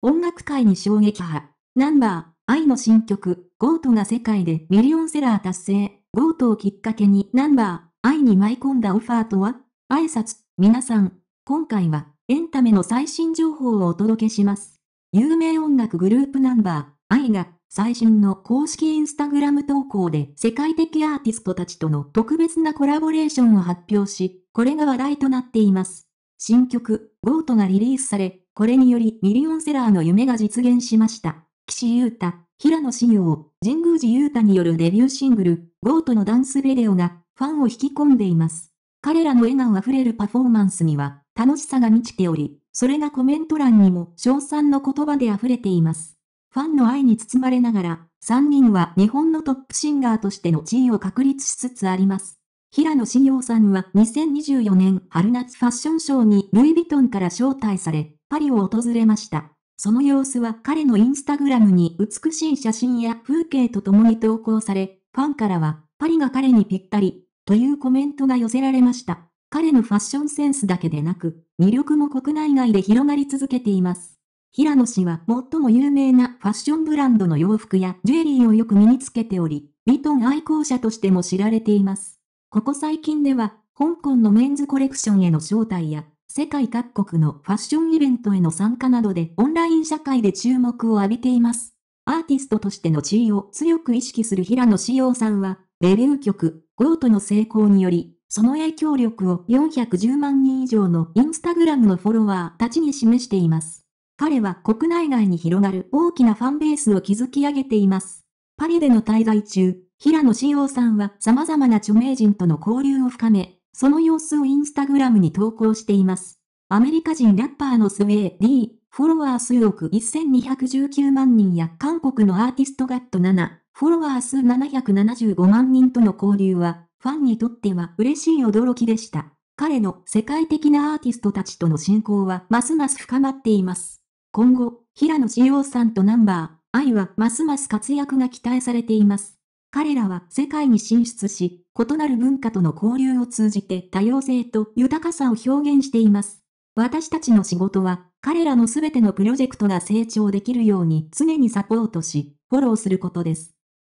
音楽界に衝撃波。ナンバー、愛の新曲、ゴートが世界でミリオンセラー達成。ゴートをきっかけにナンバー、愛に舞い込んだオファーとは挨拶、皆さん。今回は、エンタメの最新情報をお届けします。有名音楽グループナンバー、愛が、最新の公式インスタグラム投稿で世界的アーティストたちとの特別なコラボレーションを発表し、これが話題となっています。新曲、ゴートがリリースされ、これによりミリオンセラーの夢が実現しました。岸優太、平野紫耀、神宮寺優太によるデビューシングル、ゴートのダンスビデオがファンを引き込んでいます。彼らの笑顔あふれるパフォーマンスには楽しさが満ちており、それがコメント欄にも称賛の言葉で溢れています。ファンの愛に包まれながら、3人は日本のトップシンガーとしての地位を確立しつつあります。平野紫耀さんは2024年春夏ファッションショーにルイ・ヴィトンから招待され、パリを訪れました。その様子は彼のインスタグラムに美しい写真や風景と共に投稿され、ファンからは、パリが彼にぴったり、というコメントが寄せられました。彼のファッションセンスだけでなく、魅力も国内外で広がり続けています。平野氏は最も有名なファッションブランドの洋服やジュエリーをよく身につけており、ヴィトン愛好者としても知られています。ここ最近では、香港のメンズコレクションへの招待や、世界各国のファッションイベントへの参加などでオンライン社会で注目を浴びています。アーティストとしての地位を強く意識する平野志洋さんは、デビュー曲、ゴートの成功により、その影響力を410万人以上のインスタグラムのフォロワーたちに示しています。彼は国内外に広がる大きなファンベースを築き上げています。パリでの滞在中、平野志洋さんは様々な著名人との交流を深め、その様子をインスタグラムに投稿しています。アメリカ人ラッパーのスウェーディー、フォロワー数億1219万人や韓国のアーティストガット7、フォロワー数775万人との交流は、ファンにとっては嬉しい驚きでした。彼の世界的なアーティストたちとの親交はますます深まっています。今後、平野志耀さんとナンバー、愛はますます活躍が期待されています。彼らは世界に進出し、異なる文化との交流を通じて多様性と豊かさを表現しています。私たちの仕事は、彼らのすべてのプロジェクトが成長できるように常にサポートし、フォローすることです。